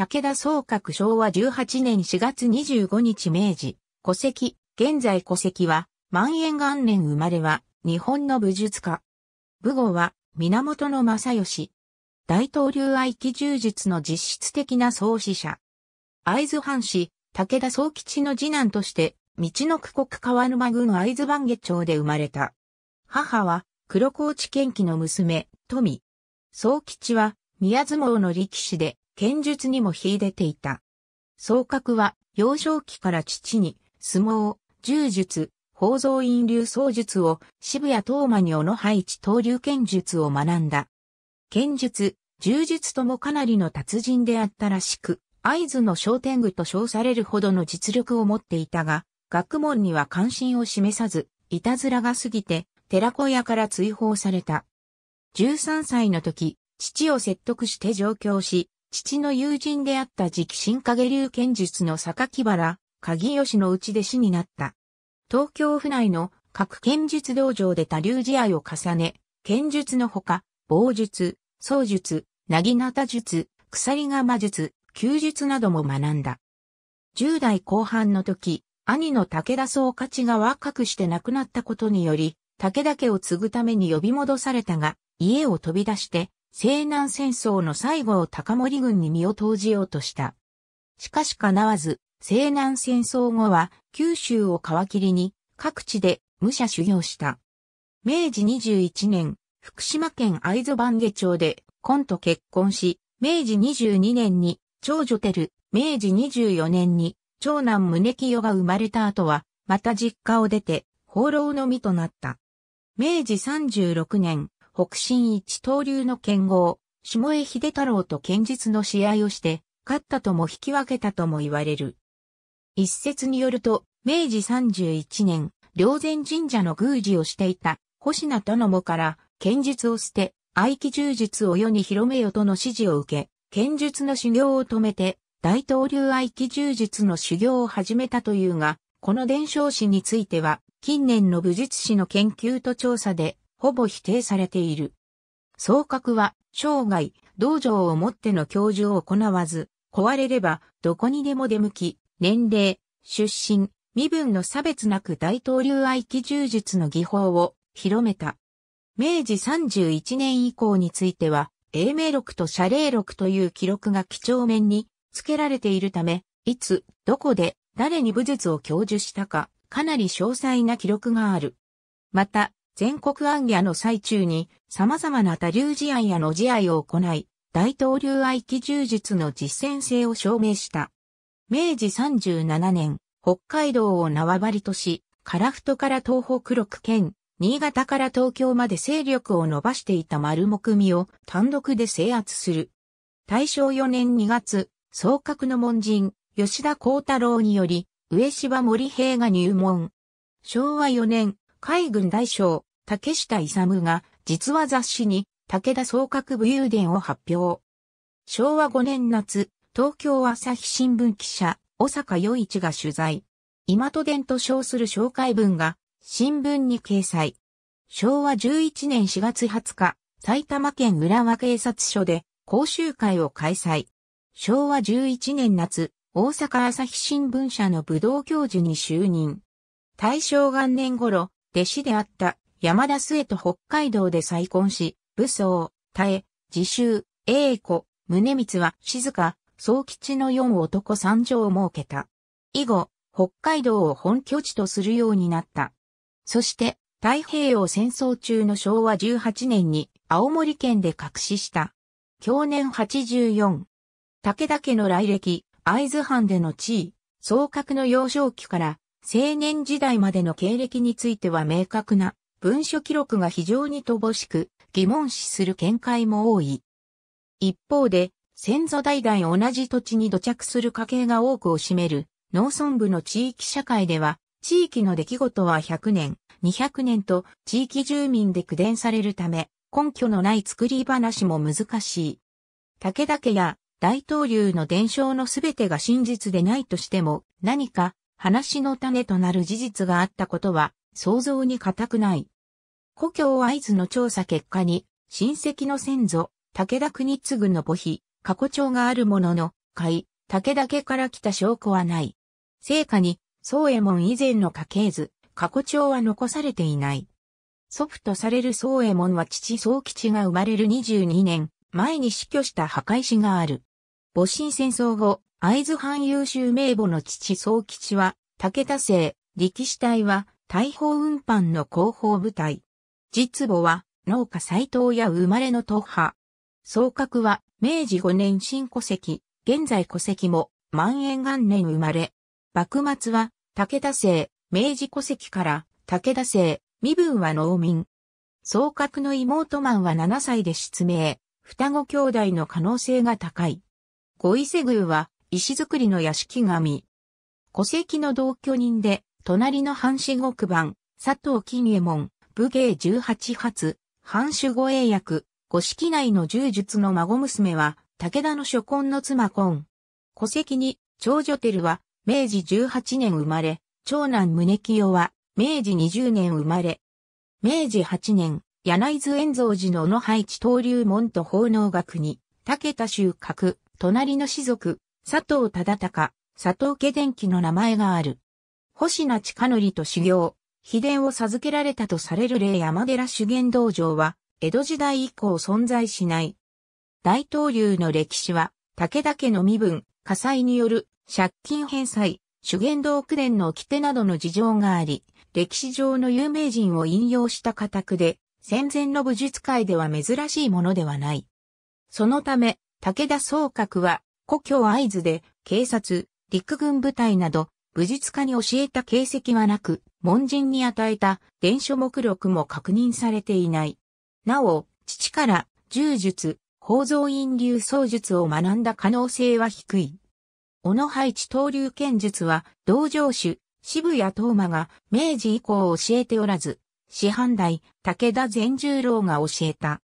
武田総閣昭和18年4月25日明治、戸籍、現在戸籍は、万延元年生まれは、日本の武術家。武後は、源正義。大東流愛機柔術の実質的な創始者。会津藩士、武田総吉の次男として、道の区国川沼郡会津番下町で生まれた。母は、黒河内県機の娘、富。総吉は、宮相撲の力士で、剣術にも秀でていた。総格は幼少期から父に相撲、柔術、宝蔵院流槍術を渋谷東馬に小野配置刀流剣術を学んだ。剣術、柔術ともかなりの達人であったらしく、合図の商店具と称されるほどの実力を持っていたが、学問には関心を示さず、いたずらが過ぎて、寺子屋から追放された。13歳の時、父を説得して上京し、父の友人であった直進影流剣術の榊原、鍵義のうち弟子になった。東京府内の各剣術道場で多流試合を重ね、剣術のほか、棒術、僧術、薙ぎ術、鎖釜術、弓術なども学んだ。10代後半の時、兄の武田総勝が若くして亡くなったことにより、武田家を継ぐために呼び戻されたが、家を飛び出して、西南戦争の最後を高森軍に身を投じようとした。しかし叶わず、西南戦争後は九州を皮切りに各地で武者修行した。明治21年、福島県藍津番下町で今と結婚し、明治22年に長女テル、明治24年に長男宗清が生まれた後は、また実家を出て、放浪の身となった。明治36年、北進一刀流の剣豪、下江秀太郎と剣術の試合をして、勝ったとも引き分けたとも言われる。一説によると、明治31年、霊前神社の宮司をしていた、星名頼母から、剣術を捨て、愛機柔術を世に広めよとの指示を受け、剣術の修行を止めて、大東流愛機柔術の修行を始めたというが、この伝承史については、近年の武術史の研究と調査で、ほぼ否定されている。総格は、生涯、道場をもっての教授を行わず、壊れれば、どこにでも出向き、年齢、出身、身分の差別なく大統領愛機柔術の技法を広めた。明治31年以降については、英明録と謝礼録という記録が貴重面に付けられているため、いつ、どこで、誰に武術を教授したか、かなり詳細な記録がある。また、全国暗夜の最中に様々な多流試合やの試合を行い、大統領合気柔術の実践性を証明した。明治37年、北海道を縄張りとし、樺太から東北六県、新潟から東京まで勢力を伸ばしていた丸木組を単独で制圧する。大正4年2月、総格の門人、吉田幸太郎により、上柴森平が入門。昭和4年、海軍大将、竹下勇が、実は雑誌に、武田総閣武勇伝を発表。昭和5年夏、東京朝日新聞記者、小坂与一が取材。今都伝と称する紹介文が、新聞に掲載。昭和11年4月20日、埼玉県浦和警察署で、講習会を開催。昭和11年夏、大阪朝日新聞社の武道教授に就任。大正元年頃、弟子であった山田末と北海道で再婚し、武装、耐え、自習、栄子、宗光は静か、宗吉の四男三条を設けた。以後、北海道を本拠地とするようになった。そして、太平洋戦争中の昭和18年に青森県で隠しした。去年84。武田家の来歴、会津藩での地位、総格の幼少期から青年時代までの経歴については明確な文書記録が非常に乏しく、疑問視する見解も多い。一方で、先祖代々同じ土地に土着する家系が多くを占める農村部の地域社会では、地域の出来事は100年、200年と地域住民で苦伝されるため、根拠のない作り話も難しい。武田家や大統領の伝承のすべてが真実でないとしても、何か話の種となる事実があったことは想像に固くない。故郷合津の調査結果に、親戚の先祖、武田国次の母妃、過去帳があるものの、甲斐、武田家から来た証拠はない。聖火に、宗右衛門以前の家系図、過去帳は残されていない。祖父とされる宗右衛門は父宗吉が生まれる22年、前に死去した墓石がある。戊辰戦争後、会津藩優秀名簿の父宗吉は、武田姓、力士隊は、大砲運搬の広報部隊。実母は農家斎藤や生まれの徒派。総格は明治5年新戸籍、現在戸籍も万延元年生まれ。幕末は武田姓、明治戸籍から武田姓、身分は農民。総格の妹マンは7歳で失明、双子兄弟の可能性が高い。五伊勢宮は石造りの屋敷神。戸籍の同居人で隣の藩士極番、佐藤金右衛門、武芸十八発、藩主護衛役、五式内の柔術の孫娘は、武田の初婚の妻婚。戸籍に、長女照は、明治十八年生まれ、長男宗清は、明治二十年生まれ。明治八年、柳津円蔵寺の野配置東流門と奉納学に、武田修閣、隣の士族、佐藤忠隆、佐藤家伝記の名前がある。星名近則と修行、秘伝を授けられたとされる霊山寺修験道場は、江戸時代以降存在しない。大統領の歴史は、武田家の身分、火災による借金返済、修験道九伝の掟などの事情があり、歴史上の有名人を引用した家宅で、戦前の武術界では珍しいものではない。そのため、武田総閣は、故郷合図で、警察、陸軍部隊など、武術家に教えた形跡はなく、門人に与えた伝書目録も確認されていない。なお、父から柔術、宝蔵院流僧術を学んだ可能性は低い。小野配置刀流剣術は、道場主、渋谷東馬が明治以降教えておらず、師範代、武田善十郎が教えた。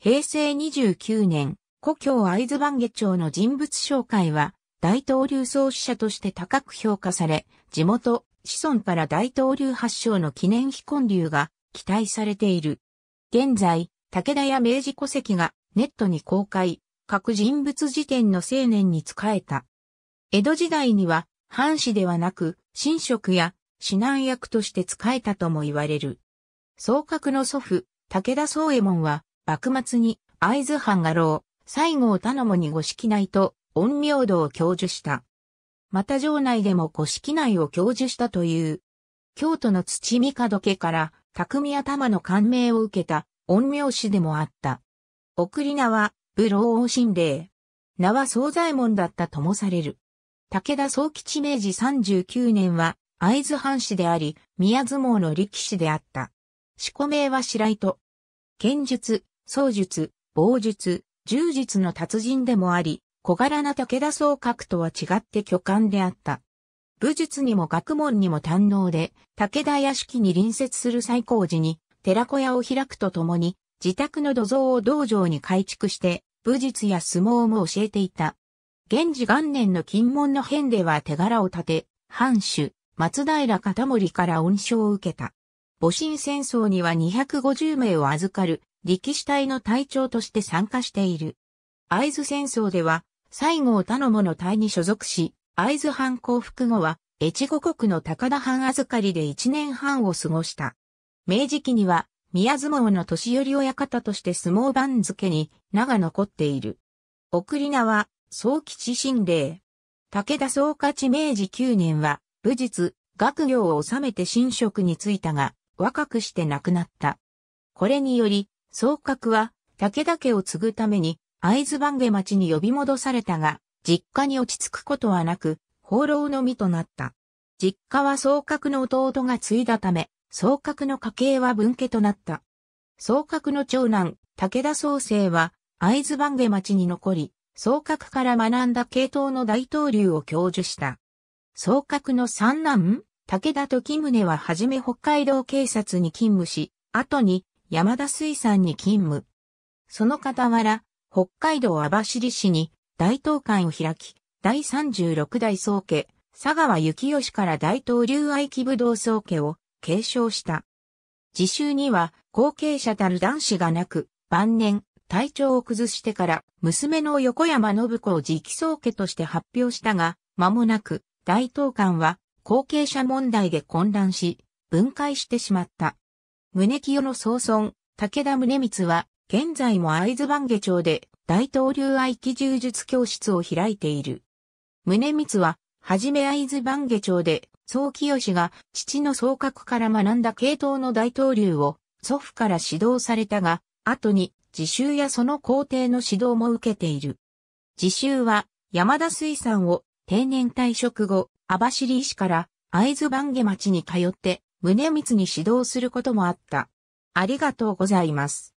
平成29年、故郷会津番下町の人物紹介は、大東流創始者として高く評価され、地元、子孫から大東流発祥の記念非建流が期待されている。現在、武田や明治戸籍がネットに公開、各人物辞典の青年に仕えた。江戸時代には、藩士ではなく、神職や指南役として仕えたとも言われる。総閣の祖父、武田宗右衛門は、幕末に会津藩が老、西郷頼もに五式内と陰陽道を教授した。また城内でも古式内を教授したという。京都の土帝家から匠頭の感銘を受けた陰陽師でもあった。送り名は武老王神霊。名は総左衛門だったともされる。武田総吉明治39年は会津藩士であり、宮相撲の力士であった。四股名は白糸。剣術、僧術、棒術、柔術の達人でもあり、小柄な武田総閣とは違って巨漢であった。武術にも学問にも堪能で、武田屋敷に隣接する最高寺に寺小屋を開くとともに、自宅の土蔵を道場に改築して、武術や相撲も教えていた。現氏元年の金門の変では手柄を立て、藩主、松平片森から恩賞を受けた。戊辰戦争には250名を預かる力士隊の隊長として参加している。会津戦争では西郷頼母の隊に所属し、会津藩降伏後は、越後国の高田藩預かりで一年半を過ごした。明治期には、宮相撲の年寄り親方として相撲番付に名が残っている。送り名は、総吉神霊。武田総勝明治9年は、武術、学業を収めて神職に就いたが、若くして亡くなった。これにより、総格は、武田家を継ぐために、会津番下町に呼び戻されたが、実家に落ち着くことはなく、放浪の身となった。実家は総格の弟が継いだため、総格の家系は分家となった。総格の長男、武田総生は、会津番下町に残り、総格から学んだ系統の大統領を教授した。総格の三男、武田時宗ははじめ北海道警察に勤務し、後に山田水産に勤務。その傍ら、北海道網走市に大東館を開き、第36代宗家、佐川幸義から大東流愛貴武道宗家を継承した。自習には後継者たる男子がなく、晩年、体調を崩してから娘の横山信子を直宗家として発表したが、間もなく大東館は後継者問題で混乱し、分解してしまった。宗清の総尊、武田宗光は現在も会津番下町で大統領合気柔術教室を開いている。宗光は、はじめ会津番下町で、宗清が父の総格から学んだ系統の大統領を祖父から指導されたが、後に自習やその皇帝の指導も受けている。自習は山田水産を定年退職後、網走医師から会津番下町に通って、宗光に指導することもあった。ありがとうございます。